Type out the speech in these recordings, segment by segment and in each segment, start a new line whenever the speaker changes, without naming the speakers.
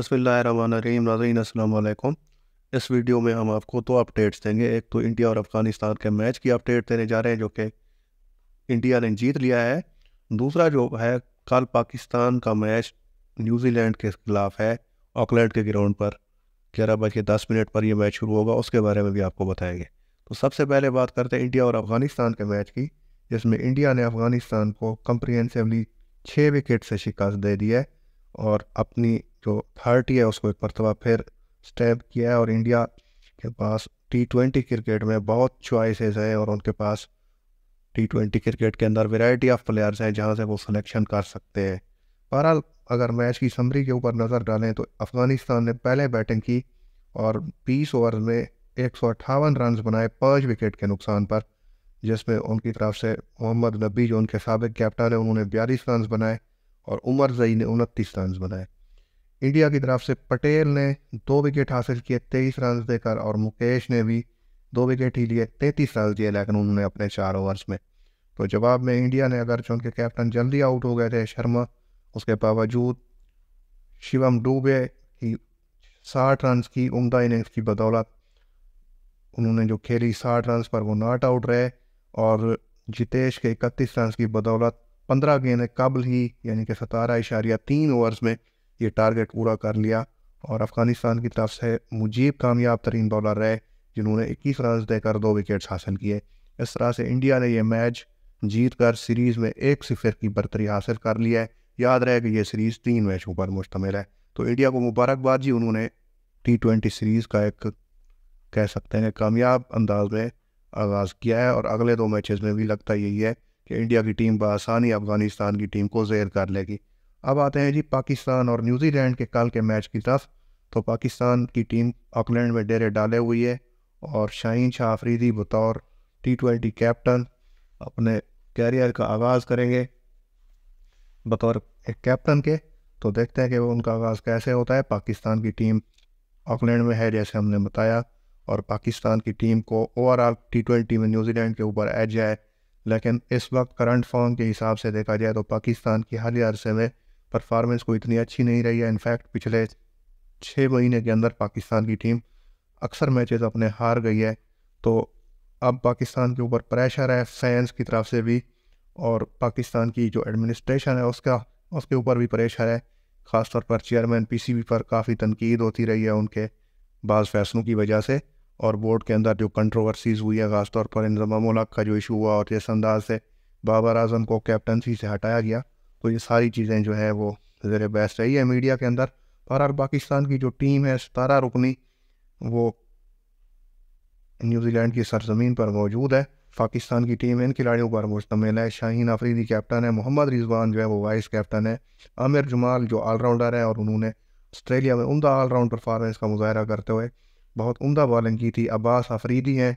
बसमीम नाजीन अल्लाम इस वीडियो में हम आपको दो अपडेट्स देंगे एक तो इंडिया और अफगानिस्तान के मैच की अपडेट देने जा रहे हैं जो कि इंडिया ने जीत लिया है दूसरा जो है कल पाकिस्तान का मैच न्यूजीलैंड के खिलाफ है ऑकलैंड के ग्राउंड पर ग्यारह बज के दस मिनट पर यह मैच शुरू होगा उसके बारे में भी आपको बताएंगे तो सबसे पहले बात करते हैं इंडिया और अफगानिस्तान के मैच की जिसमें इंडिया ने अफगानिस्तान को कंप्रिहेंसिवली छः विकेट से शिकस्त दे दी है और अपनी जो थर्टी है उसको एक मरतबा फिर स्टैम्प किया है और इंडिया के पास टी ट्वेंटी क्रिकेट में बहुत चॉइसेस हैं और उनके पास टी ट्वेंटी क्रिकेट के अंदर वेराइटी ऑफ प्लेयर्स हैं जहाँ से वो सिलेक्शन कर सकते हैं बहरहाल अगर मैच की समरी के ऊपर नज़र डालें तो अफ़गानिस्तान ने पहले बैटिंग की और 20 ओवर में एक सौ अट्ठावन रन बनाए पाँच विकेट के नुकसान पर जिसमें उनकी तरफ से मोहम्मद नबी जो उनके सबक कैप्टन है उन्होंने बयालीस रन बनाए और उमर जई ने उनतीस रन बनाए इंडिया की तरफ से पटेल ने दो विकेट हासिल किए तेईस रन देकर और मुकेश ने भी दो विकेट ही लिए तैंतीस रन दिए लेकिन उन्होंने अपने चार ओवर्स में तो जवाब में इंडिया ने अगर उनके कैप्टन जल्दी आउट हो गए थे शर्मा उसके बावजूद शिवम डूबे की साठ रन की उमदा इनिंग्स की बदौलत उन्होंने जो खेली साठ रन पर वो नॉट आउट रहे और जितेश के इकतीस रन की बदौलत पंद्रह गेंदें कबल ही यानी कि सतारह इशारिया तीन ओवर्स में ये टारगेट पूरा कर लिया और अफगानिस्तान की तरफ से मुजीब कामयाब तरीन बॉलर रहे जिन्होंने इक्कीस रन देकर दो विकेट्स हासिल किए इस तरह से इंडिया ने यह मैच जीत कर सीरीज़ में एक सिफर की बरतरी हासिल कर ली है याद रहे कि यह सीरीज़ तीन मैचों पर मुश्तमिल है तो इंडिया को मुबारकबाद जी उन्होंने टी ट्वेंटी सीरीज़ का एक कह सकते हैं कामयाब अंदाज में आगाज़ किया है और अगले दो मैचेस में भी लगता यही है कि इंडिया की टीम बसानी अफगानिस्तान की टीम को जेर कर लेगी अब आते हैं जी पाकिस्तान और न्यूजीलैंड के कल के मैच की तरफ तो पाकिस्तान की टीम ऑकलैंड में डेरे डाले हुई है और शाहीन शाह आफरीदी बतौर टी ट्वेंटी कैप्टन अपने कैरियर का आगाज़ करेंगे बतौर एक कैप्टन के तो देखते हैं कि वो उनका आगाज़ कैसे होता है पाकिस्तान की टीम ऑकलैंड में है जैसे हमने बताया और पाकिस्तान की टीम को ओवरऑल टी ट्वेंटी में न्यूजीलैंड के ऊपर एज है लेकिन इस वक्त करंट फॉर्म के हिसाब से देखा जाए तो पाकिस्तान की हर अरसे में परफॉर्मेंस कोई इतनी अच्छी नहीं रही है इनफैक्ट पिछले छः महीने के अंदर पाकिस्तान की टीम अक्सर मैचेस अपने हार गई है तो अब पाकिस्तान के ऊपर प्रेशर है फैंस की तरफ से भी और पाकिस्तान की जो एडमिनिस्ट्रेशन है उसका उसके ऊपर भी प्रेशर है ख़ासतौर पर चेयरमैन पीसीबी पर काफ़ी तनकीद होती रही है उनके बाज़ फैसलों की वजह से और बोर्ड के अंदर जो कंट्रोवर्सीज़ हुई है ख़ासतौर पर इंजमाम का जो इशू हुआ और जिस अंदाज से बाबर आजम को कैप्टनसी से हटाया गया तो ये सारी चीज़ें जो है वो ज़र बेस्ट रही है मीडिया के अंदर और पाकिस्तान की जो टीम है सतारा रुकनी वो न्यूजीलैंड की सरजमीन पर मौजूद है पाकिस्तान की टीम इन खिलाड़ियों पर मुश्तमिल है शाहीन आफरीदी कैप्टन है मोहम्मद रिजवान जो है वो वाइस कैप्टन है आमिर जमाल जो ऑलराउंडर है और उन्होंने ऑस्ट्रेलिया में उमदा ऑलराउंड परफॉर्मेंस का मुजाहरा करते हुए बहुत उमदा बॉलिंग की थी अब्बास आफरीदी हैं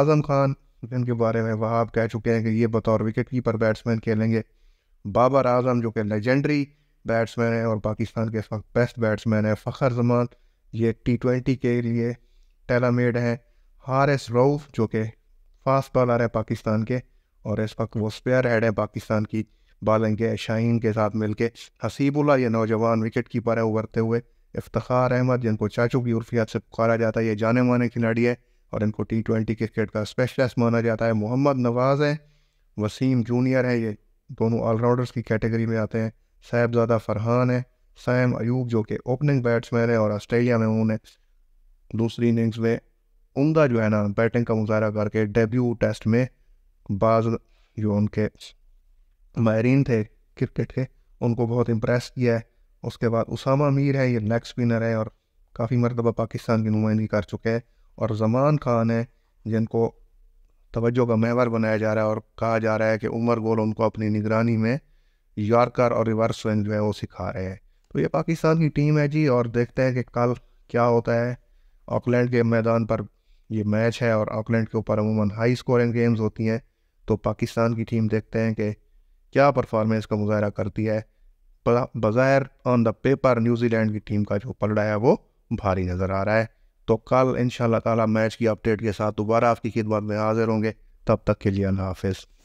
आज़म खान जिनके बारे में वहाँ आप कह चुके हैं कि ये बतौर विकेट कीपर बैट्समैन खेलेंगे बाबर आजम जो कि लेजेंडरी बैट्समैन है और पाकिस्तान के इस वक्त बेस्ट बैट्समैन है फ़खर जमान ये टी ट्वेंटी के लिए टेलामेड हैं हारिस रऊफ जो कि फास्ट बॉलर है पाकिस्तान के और इस वक्त वो स्पेयर हेड है पाकिस्तान की बॉलिंग के शाहीन के साथ मिल के हसीबुल्ला ये नौजवान विकेट कीपर है उभरते हुए इफ्तार अहमद जिनको चाचू की उर्फियात से पुकारा जाता है ये जाने माने खिलाड़ी है और इनको टी ट्वेंटी क्रिकेट का स्पेशलिस्ट माना जाता है मोहम्मद नवाज़ है वसीम जूनियर है ये दोनों ऑलराउंडर्स की कैटेगरी में आते हैं साहेबजादा फरहान है सैम अयूब जो कि ओपनिंग बैट्समैन है और ऑस्ट्रेलिया में उन्होंने दूसरी इनिंग्स में उमदा जो है ना बैटिंग का मुजाहरा करके डेब्यू टेस्ट में बाज जो उनके माहरीन थे क्रिकेट के उनको बहुत इम्प्रेस किया है उसके बाद उसामा मीर है ये लेग स्पिनर है और काफ़ी मरतबा पाकिस्तान की नुमाइंदगी कर चुके हैं और जमान खान है जिनको तोज्जो का मेवर बनाया जा रहा है और कहा जा रहा है कि उमर गोल उनको अपनी निगरानी में यारकर और रिवर्स स्विंग जो है वो सिखा रहे हैं तो ये पाकिस्तान की टीम है जी और देखते हैं कि कल क्या होता है ऑकलैंड के मैदान पर ये मैच है और ऑकलैंड के ऊपर अमूमन हाई स्कोरिंग गेम्स होती हैं तो पाकिस्तान की टीम देखते हैं कि क्या परफॉर्मेंस का मुजाहरा करती है बज़ाहिर ऑन द पेपर न्यूजीलैंड की टीम का जो पलड़ा है वो भारी नज़र आ रहा है तो कल इन ताला मैच की अपडेट के साथ दोबारा आपकी खिदमत में हाजिर होंगे तब तक के लिए अल्लाह हाफिज़